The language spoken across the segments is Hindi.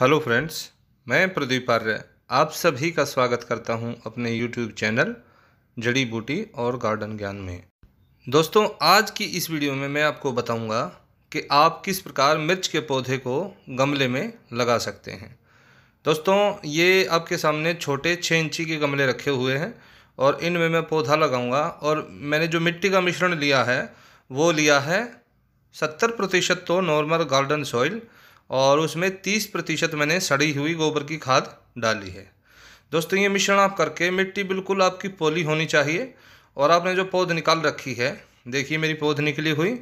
हेलो फ्रेंड्स मैं प्रदीप आर्य आप सभी का स्वागत करता हूं अपने यूट्यूब चैनल जड़ी बूटी और गार्डन ज्ञान में दोस्तों आज की इस वीडियो में मैं आपको बताऊंगा कि आप किस प्रकार मिर्च के पौधे को गमले में लगा सकते हैं दोस्तों ये आपके सामने छोटे छः इंची के गमले रखे हुए हैं और इनमें मैं पौधा लगाऊँगा और मैंने जो मिट्टी का मिश्रण लिया है वो लिया है सत्तर प्रतिशत तो नॉर्मल गार्डन सॉइल और उसमें तीस प्रतिशत मैंने सड़ी हुई गोबर की खाद डाली है दोस्तों ये मिश्रण आप करके मिट्टी बिल्कुल आपकी पोली होनी चाहिए और आपने जो पौध निकाल रखी है देखिए मेरी पौध निकली हुई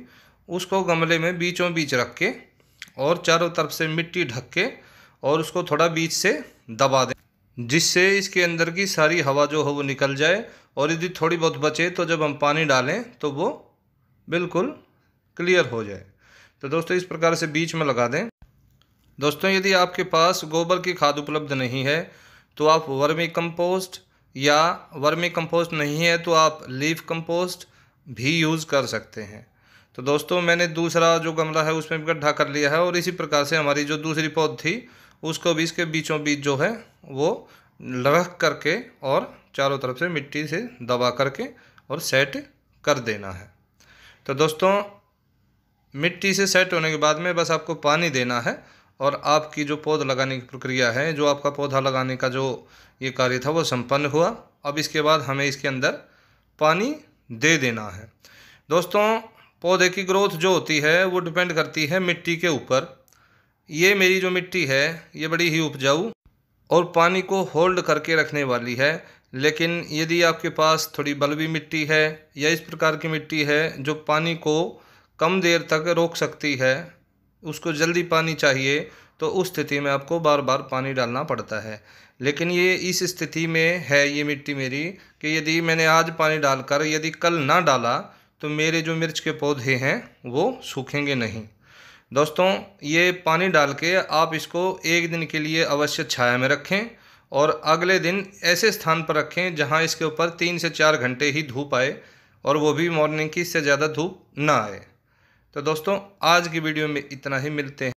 उसको गमले में बीचों बीच रख के और चारों तरफ से मिट्टी ढक के और उसको थोड़ा बीच से दबा दें जिससे इसके अंदर की सारी हवा जो हो वो निकल जाए और यदि थोड़ी बहुत बचे तो जब हम पानी डालें तो वो बिल्कुल क्लियर हो जाए तो दोस्तों इस प्रकार से बीच में लगा दें दोस्तों यदि आपके पास गोबर की खाद उपलब्ध नहीं है तो आप वर्मी कंपोस्ट या वर्मी कंपोस्ट नहीं है तो आप लीफ कंपोस्ट भी यूज़ कर सकते हैं तो दोस्तों मैंने दूसरा जो गमला है उसमें भी गड्ढा कर लिया है और इसी प्रकार से हमारी जो दूसरी पौध थी उसको भी इसके बीचों बीच जो है वो रख करके और चारों तरफ से मिट्टी से दबा करके और सेट कर देना है तो दोस्तों मिट्टी से सेट होने के बाद में बस आपको पानी देना है और आपकी जो पौध लगाने की प्रक्रिया है जो आपका पौधा लगाने का जो ये कार्य था वो संपन्न हुआ अब इसके बाद हमें इसके अंदर पानी दे देना है दोस्तों पौधे की ग्रोथ जो होती है वो डिपेंड करती है मिट्टी के ऊपर ये मेरी जो मिट्टी है ये बड़ी ही उपजाऊ और पानी को होल्ड करके रखने वाली है लेकिन यदि आपके पास थोड़ी बलवी मिट्टी है या इस प्रकार की मिट्टी है जो पानी को कम देर तक रोक सकती है उसको जल्दी पानी चाहिए तो उस स्थिति में आपको बार बार पानी डालना पड़ता है लेकिन ये इस स्थिति में है ये मिट्टी मेरी कि यदि मैंने आज पानी डालकर यदि कल ना डाला तो मेरे जो मिर्च के पौधे हैं वो सूखेंगे नहीं दोस्तों ये पानी डाल के आप इसको एक दिन के लिए अवश्य छाया में रखें और अगले दिन ऐसे स्थान पर रखें जहाँ इसके ऊपर तीन से चार घंटे ही धूप आए और वो भी मॉर्निंग की इससे ज़्यादा धूप ना आए तो दोस्तों आज की वीडियो में इतना ही मिलते हैं